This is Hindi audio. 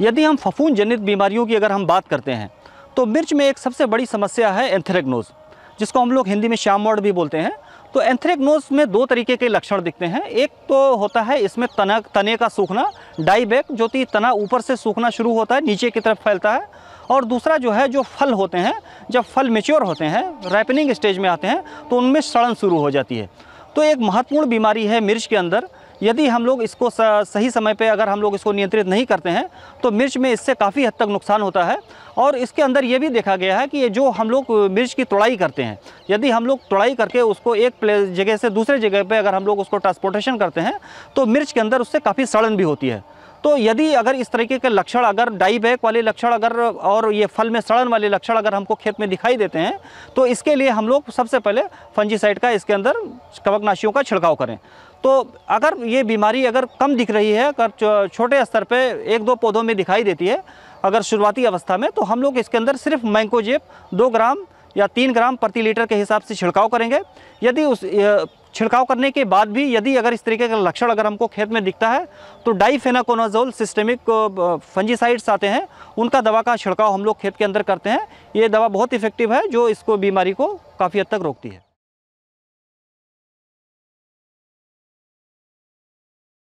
यदि हम फफूंद जनित बीमारियों की अगर हम बात करते हैं तो मिर्च में एक सबसे बड़ी समस्या है एंथ्रेगनोज जिसको हम लोग हिंदी में श्यामवर्ण भी बोलते हैं तो एंथ्रेगनोज में दो तरीके के लक्षण दिखते हैं एक तो होता है इसमें तना तने का सूखना डाईबैक जो कि तना ऊपर से सूखना शुरू होता है नीचे की तरफ फैलता है और दूसरा जो है जो फल होते हैं जब फल मेच्योर होते हैं रैपनिंग स्टेज में आते हैं तो उनमें सड़न शुरू हो जाती है तो एक महत्वपूर्ण बीमारी है मिर्च के अंदर यदि हम लोग इसको सही समय पे अगर हम लोग इसको नियंत्रित नहीं करते हैं तो मिर्च में इससे काफ़ी हद तक नुकसान होता है और इसके अंदर ये भी देखा गया है कि ये जो हम लोग मिर्च की तोड़ाई करते हैं यदि हम लोग तोड़ाई करके उसको एक जगह से दूसरे जगह पर अगर हम लोग उसको ट्रांसपोर्टेशन करते हैं तो मिर्च के अंदर उससे काफ़ी सड़न भी होती है तो यदि अगर इस तरीके के लक्षण अगर डाईबैक वाले लक्षण अगर और ये फल में सड़न वाले लक्षण अगर हमको खेत में दिखाई देते हैं तो इसके लिए हम लोग सबसे पहले फंजीसाइड का इसके अंदर कवकनाशियों का छिड़काव करें तो अगर ये बीमारी अगर कम दिख रही है अगर छोटे स्तर पर एक दो पौधों में दिखाई देती है अगर शुरुआती अवस्था में तो हम लोग इसके अंदर सिर्फ मैंकोजेप दो ग्राम या तीन ग्राम प्रति लीटर के हिसाब से छिड़काव करेंगे यदि उस छिड़काव करने के बाद भी यदि अगर इस तरीके का लक्षण अगर हमको खेत में दिखता है तो डाईफेनाकोनाजोल सिस्टेमिक फंजीसाइड्स आते हैं उनका दवा का छिड़काव हम लोग खेत के अंदर करते हैं ये दवा बहुत इफेक्टिव है जो इसको बीमारी को काफ़ी हद तक रोकती है